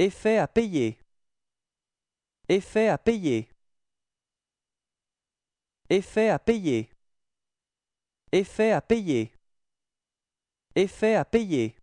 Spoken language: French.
Effet à payer. Effet à payer. Effet à payer. Effet à payer. Effet à payer.